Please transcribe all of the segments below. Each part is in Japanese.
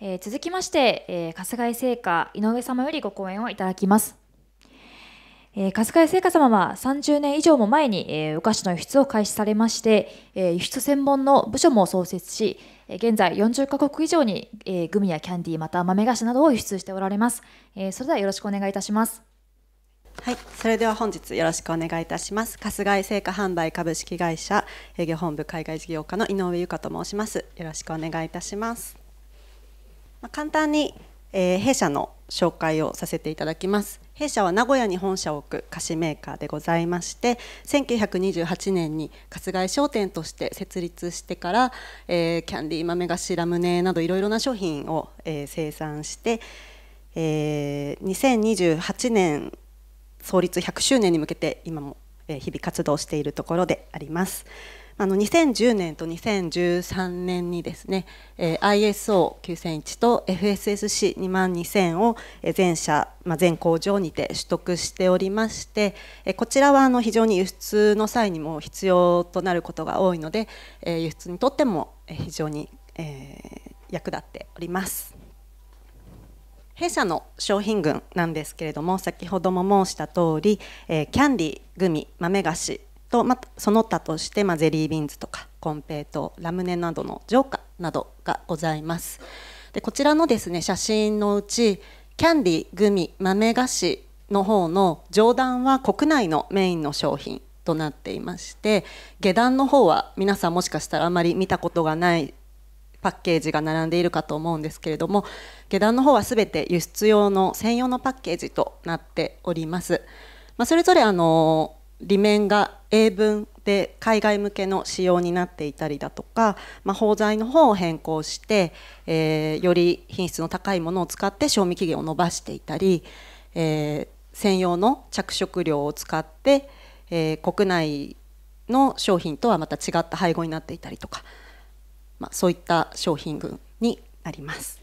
えー、続きまして、えー、春日井聖火井上様よりご講演をいただきます、えー、春日井聖火様は30年以上も前に、えー、お菓子の輸出を開始されまして、えー、輸出専門の部署も創設し現在40カ国以上に、えー、グミやキャンディーまた豆菓子などを輸出しておられます、えー、それではよろしくお願いいたしますはい、それでは本日よろしくお願いいたします。春日井製菓販売株式会社営業本部海外事業課の井上由香と申します。よろしくお願いいたします。まあ、簡単に、えー、弊社の紹介をさせていただきます弊社は名古屋に本社を置く菓子メーカーでございまして1928年に春日井商店として設立してから、えー、キャンディー豆菓子ラムネなどいろいろな商品を、えー、生産して、えー、2028年創立100周年に向けて今も、日々活動しているところであります。あの2010年と2013年にですね、えー、ISO9001 と FSSC22000 を全社、まあ、全工場にて取得しておりまして、えこちらはあの非常に輸出の際にも必要となることが多いので、え輸出にとっても非常に、え役立っております。弊社の商品群なんですけれども先ほども申した通り、えー、キャンディグミ豆菓子と、ま、その他として、まあ、ゼリービーンズとかコンペイトラムネなどの浄化などがございますでこちらのですね写真のうちキャンディグミ豆菓子の方の上段は国内のメインの商品となっていまして下段の方は皆さんもしかしたらあまり見たことがないパッケージが並んでいるかと思うんですけれども下段の方は全て輸出用の専用のパッケージとなっております。まあ、それぞれあの裏面が英文で海外向けの仕様になっていたりだとか、まあ、包材の方を変更して、えー、より品質の高いものを使って賞味期限を延ばしていたり、えー、専用の着色料を使って、えー、国内の商品とはまた違った配合になっていたりとか、まあ、そういった商品群になります。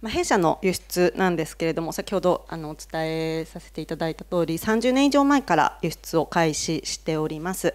まあ、弊社の輸出なんですけれども先ほどあのお伝えさせていただいた通り30年以上前から輸出を開始しております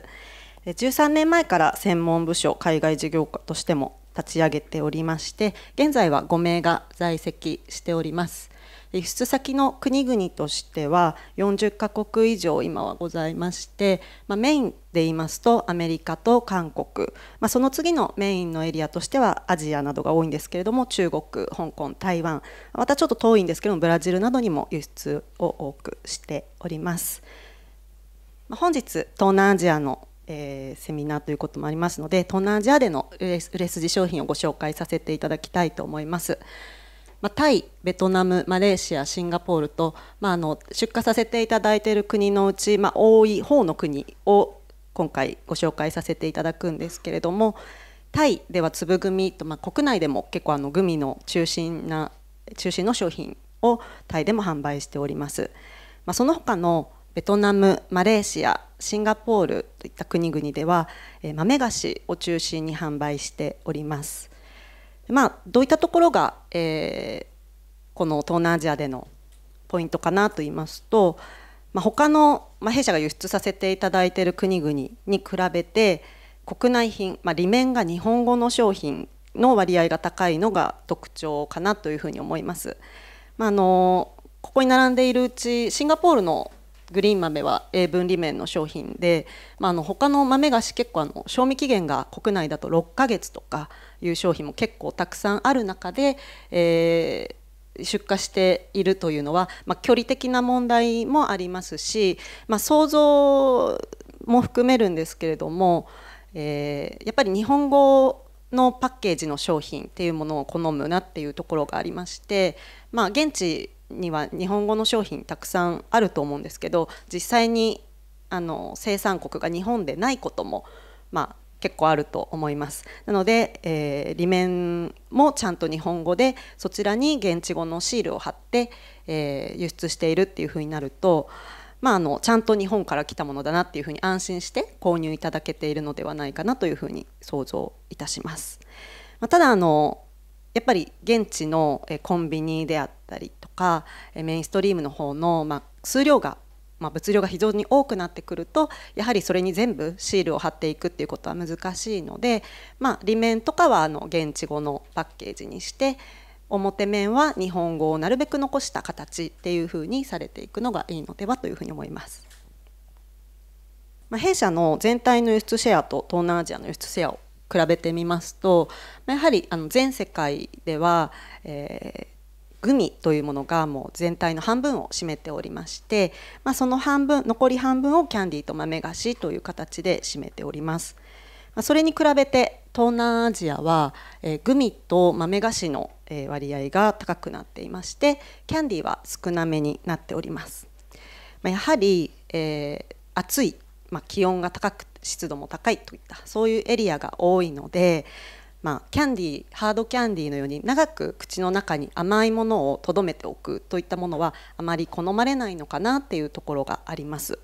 13年前から専門部署海外事業家としても立ち上げておりまして現在は5名が在籍しております輸出先の国々としては40カ国以上今はございまして、まあ、メインで言いますとアメリカと韓国、まあ、その次のメインのエリアとしてはアジアなどが多いんですけれども中国香港台湾またちょっと遠いんですけどもブラジルなどにも輸出を多くしております。本日東南アジアのえー、セミナーということもありますので東南アジアでの売れ筋商品をご紹介させていただきたいと思います。まあ、タイ、ベトナム、マレーシア、シンガポールと、まあ、あの出荷させていただいている国のうち、まあ、多い方の国を今回ご紹介させていただくんですけれどもタイでは粒グミと、まあ、国内でも結構あのグミの中心な中心の商品をタイでも販売しております。まあ、その他のベトナム、マレーシア、シンガポールといった国々では、えー、豆菓子を中心に販売しております。まあ、どういったところが、えー、この東南アジアでのポイントかなと言いますと、まあ、他の、まあ、弊社が輸出させていただいている国々に比べて国内品、まあ、利面が日本語の商品の割合が高いのが特徴かなというふうに思います。まあ、あのここに並んでいるうちシンガポールのグリーン豆は英文利面の商品で、まあ、あの他の豆菓子結構あの賞味期限が国内だと6ヶ月とかいう商品も結構たくさんある中で、えー出荷しているというのは、まあ、距離的な問題もありますし、まあ、想像も含めるんですけれども、えー、やっぱり日本語のパッケージの商品っていうものを好むなっていうところがありまして、まあ、現地には日本語の商品たくさんあると思うんですけど実際にあの生産国が日本でないことも、まあ、結構あると思いますなので、えー、裏面もちゃんと日本語でそちらに現地語のシールを貼って、えー、輸出しているっていうふうになると、まあ、あのちゃんと日本から来たものだなっていうふうに安心して購入いただけているのではないかなというふうに想像いたします。まあ、ただあのやっぱり現地のコンビニであったりとかメインストリームの方の、まあ、数量がまあ、物量が非常に多くなってくるとやはりそれに全部シールを貼っていくっていうことは難しいので、まあ、裏面とかはあの現地語のパッケージにして表面は日本語をなるべく残した形っていうふうにされていくのがいいのではというふうに思います。まあ、弊社の全体の輸出シェアと東南アジアの輸出シェアを比べてみますとやはりあの全世界では、えー、グミというものがもう全体の半分を占めておりまして、まあ、その半分残り半分をキャンディーと豆菓子という形で占めております。まそれに比べて東南アジアは、えグミと豆菓子の、え割合が高くなっていましてキャンディーは少なめになっております。まやはり、えー、暑い、まあ、気温が高く湿度も高いといったそういうエリアが多いので、まあ、キャンディーハードキャンディーのように長く口の中に甘いものをとどめておくといったものはあまり好まれないのかなっていうところがあります。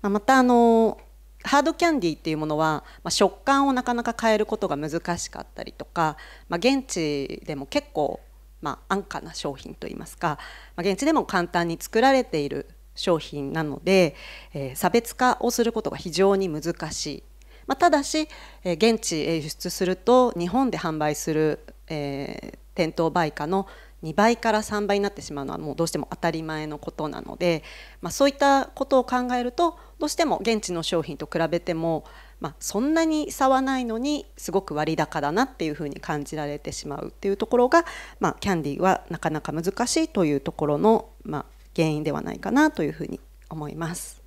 まあ、またあのハードキャンディーっていうものは、まあ、食感をなかなか変えることが難しかったりとか、まあ、現地でも結構、まあ、安価な商品といいますか、まあ、現地でも簡単に作られている商品なので、えー、差別化をすることが非常に難しいまあ、ただし、え現地へ輸出すると日本で販売する、えー、店頭売価の2倍から3倍になってしまうのはもうどうしても当たり前のことなので、まあ、そういったことを考えるとどうしても現地の商品と比べても、まあ、そんなに差はないのにすごく割高だなっていうふうに感じられてしまうっていうところが、まあ、キャンディーはなかなか難しいというところの、まあ、原因ではないかなというふうに思います。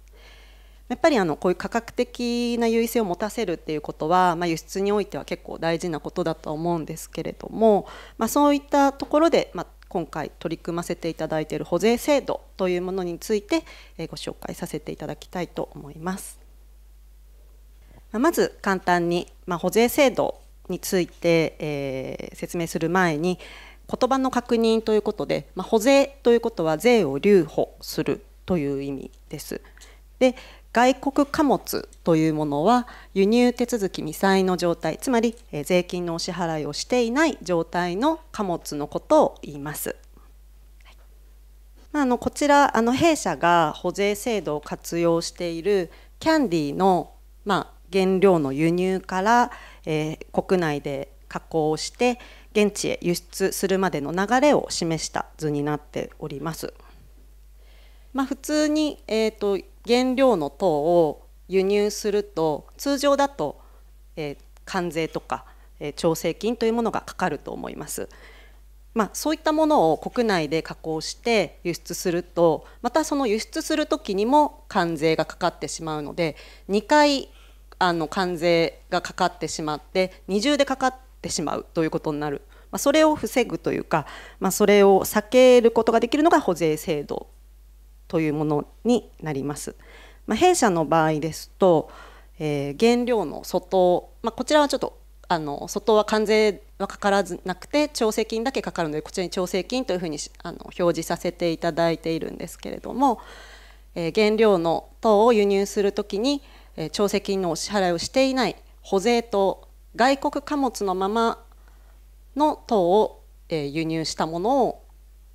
やっぱりあのこういう価格的な優位性を持たせるっていうことは、まあ、輸出においては結構大事なことだと思うんですけれども、まあ、そういったところで、まあ、今回取り組ませていただいている保税制度というものについてご紹介させていただきたいと思います。まず簡単に、まあ、保税制度について、えー、説明する前に言葉の確認ということで、まあ、保税ということは税を留保するという意味です。で外国貨物というものは輸入手続き未済の状態つまり税金のお支払いをしていない状態の貨物のことを言います。あのこちらあの弊社が保税制度を活用しているキャンディーの、まあ、原料の輸入から、えー、国内で加工して現地へ輸出するまでの流れを示した図になっております。まあ、普通に、えーと原料の糖を輸入すると通常だと、えー、関税とか、えー、調整金というものがかかると思います。まあ、そういったものを国内で加工して輸出するとまたその輸出する時にも関税がかかってしまうので2回あの関税がかかってしまって二重でかかってしまうということになる、まあ、それを防ぐというか、まあ、それを避けることができるのが保税制度というものになります。まあ、弊社の場合ですと、えー、原料の外、まあ、こちらはちょっとあの外は関税はかからずなくて調整金だけかかるのでこちらに調整金というふうにあの表示させていただいているんですけれども、えー、原料の等を輸入するときに、えー、調整金のお支払いをしていない保税と外国貨物のままの等を、えー、輸入したものを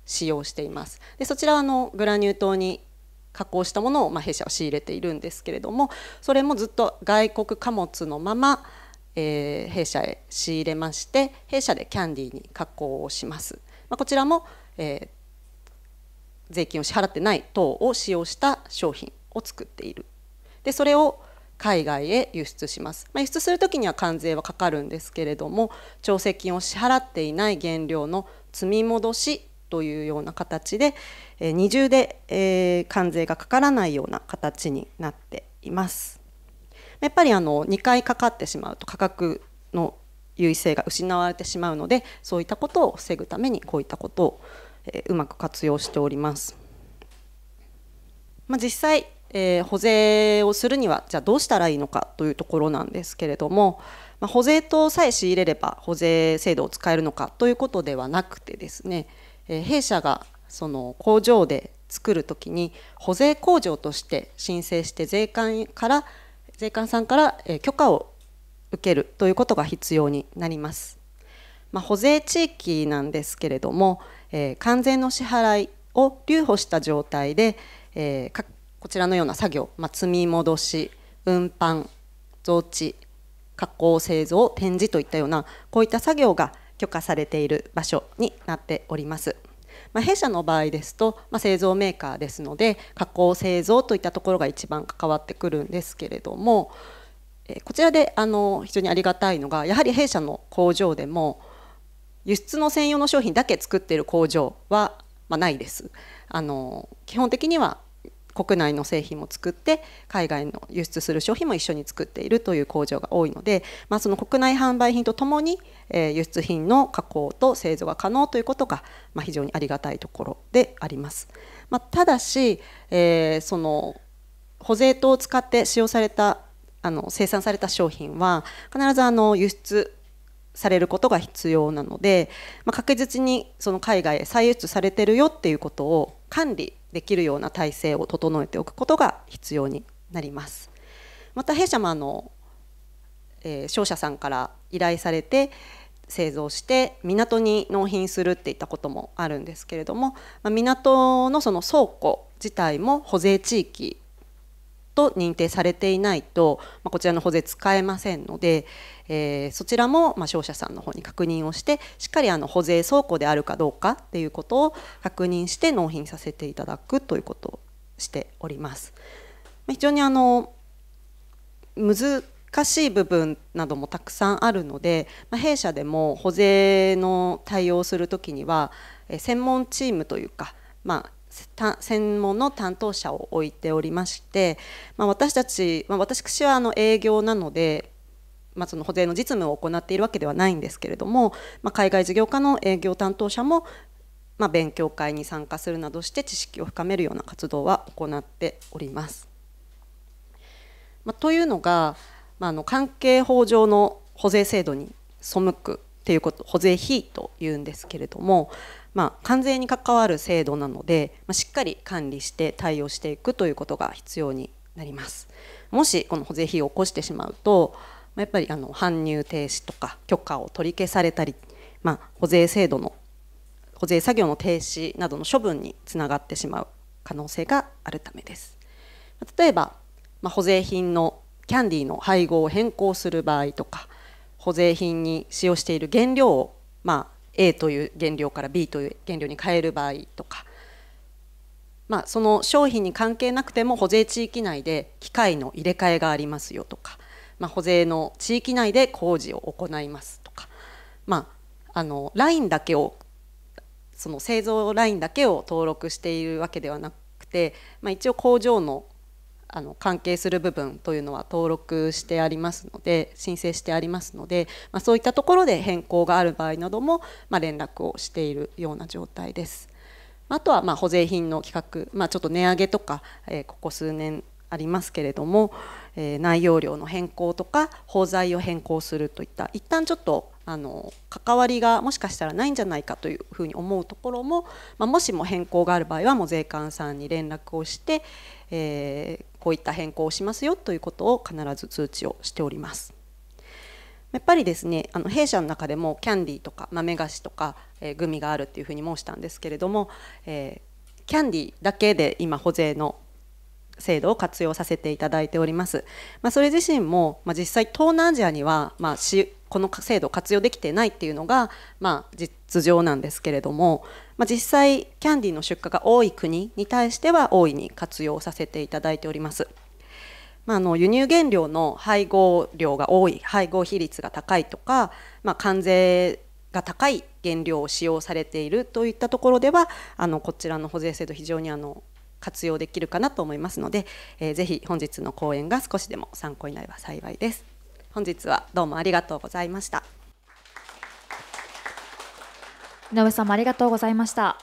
使用していますでそちらのグラニュー糖に加工したものを、まあ、弊社は仕入れているんですけれどもそれもずっと外国貨物のまま、えー、弊社へ仕入れまして弊社でキャンディーに加工をします、まあ、こちらも、えー、税金を支払ってない等を使用した商品を作っているでそれを海外へ輸出します、まあ、輸出する時には関税はかかるんですけれども調整金を支払っていない原料の積み戻しというような形で、え二重で、え関税がかからないような形になっています。やっぱりあの2回かかってしまうと価格の優位性が失われてしまうのでそういったことを防ぐためにこういったことを、えうまく活用しております。まあ、実際、えー、保税をするにはじゃあどうしたらいいのかというところなんですけれども、まあ、保税とさえ仕入れれば保税制度を使えるのかということではなくてですねえー、弊社がその工場で作る時に保税工場として申請して税関から税関さんから許可を受けるということが必要になります。まあ、保税地域なんですけれども、えー、関税の支払いを留保した状態で、えー、こちらのような作業、まあ、積み戻し運搬増置加工製造展示といったようなこういった作業が許可されている場所になっております。まあ、弊社の場合ですと、まあ、製造メーカーですので加工製造といったところが一番関わってくるんですけれども、えこちらであの非常にありがたいのがやはり弊社の工場でも輸出の専用の商品だけ作っている工場は、まあ、ないです。あの基本的には国内の製品も作って海外の輸出する商品も一緒に作っているという工場が多いので、まあ、その国内販売品とともに、え輸出品の加工と製造が可能ということが、ま非常にありがたいところであります。まあ、ただし、えー、その保税等を使って使用されたあの生産された商品は必ずあの輸出されることが必要なので、まあ、確実にその海外へ再輸出されてるよっていうことを管理できるような体制を整えておくことが必要になります。また弊社もあの、えー、商社さんから依頼されて製造して港に納品するっていったこともあるんですけれども、まあ、港のその倉庫自体も保税地域と認定されていないと、まあ、こちらの保税使えませんので、えー、そちらもまあ商社さんの方に確認をしてしっかりあの保税倉庫であるかどうかっていうことを確認して納品させていただくということをしております。非常にあの難しい部分などもたくさんあるので、まあ、弊社でも保税の対応するときにはえ専門チームというか、まあ、専門の担当者を置いておりまして、まあ、私たち、まあ、私はあの営業なので、まあ、その保税の実務を行っているわけではないんですけれども、まあ、海外事業家の営業担当者も、まあ、勉強会に参加するなどして知識を深めるような活動は行っております。まあ、というのが、まあ、の関係法上の保税制度に背くっていうこと保税費というんですけれども、まあ、関税に関わる制度なので、まあ、しっかり管理して対応していくということが必要になります。もしこの保税費を起こしてしまうと、まあ、やっぱりあの搬入停止とか許可を取り消されたり、まあ、保税制度の保税作業の停止などの処分につながってしまう可能性があるためです。例えば、まあ、保税品のキャンディーの配合を変更する場合とか保税品に使用している原料を、まあ、A という原料から B という原料に変える場合とか、まあ、その商品に関係なくても保税地域内で機械の入れ替えがありますよとか、まあ、保税の地域内で工事を行いますとか、まあ、あのラインだけをその製造ラインだけを登録しているわけではなくて、まあ、一応工場のあの関係する部分というのは登録してありますので申請してありますので、まあ、そういったところで変更がある場合なども、まあ、連絡をしているような状態です。あとはまあ保税品の企画、まあ、ちょっと値上げとか、えー、ここ数年ありますけれども、えー、内容量の変更とか包材を変更するといった一旦ちょっとあの関わりがもしかしたらないんじゃないかというふうに思うところも、まあ、もしも変更がある場合はもう税関さんに連絡をして、えー、こういった変更をしますよということを必ず通知をしております。やっぱりですねあの弊社の中でもキャンディーとか豆菓子とか、えー、グミがあるっていうふうに申したんですけれども、えー、キャンディーだけで今保税の制度を活用させていただいております。まあ、それ自身も、まあ、実際東南アジアには、まあ、この制度を活用できてないっていうのが、まあ、実情なんですけれども、まあ、実際キャンディーの出荷が多い国に対しては大いに活用させていただいております。まあ、あの輸入原料の配合量が多い配合比率が高いとか、まあ、関税が高い原料を使用されているといったところではあのこちらの保税制度非常にあの活用できるかなと思いますので、えー、ぜひ本日の講演が少しでも参考になれば幸いです本日はどうもありがとうございました井上さんもありがとうございました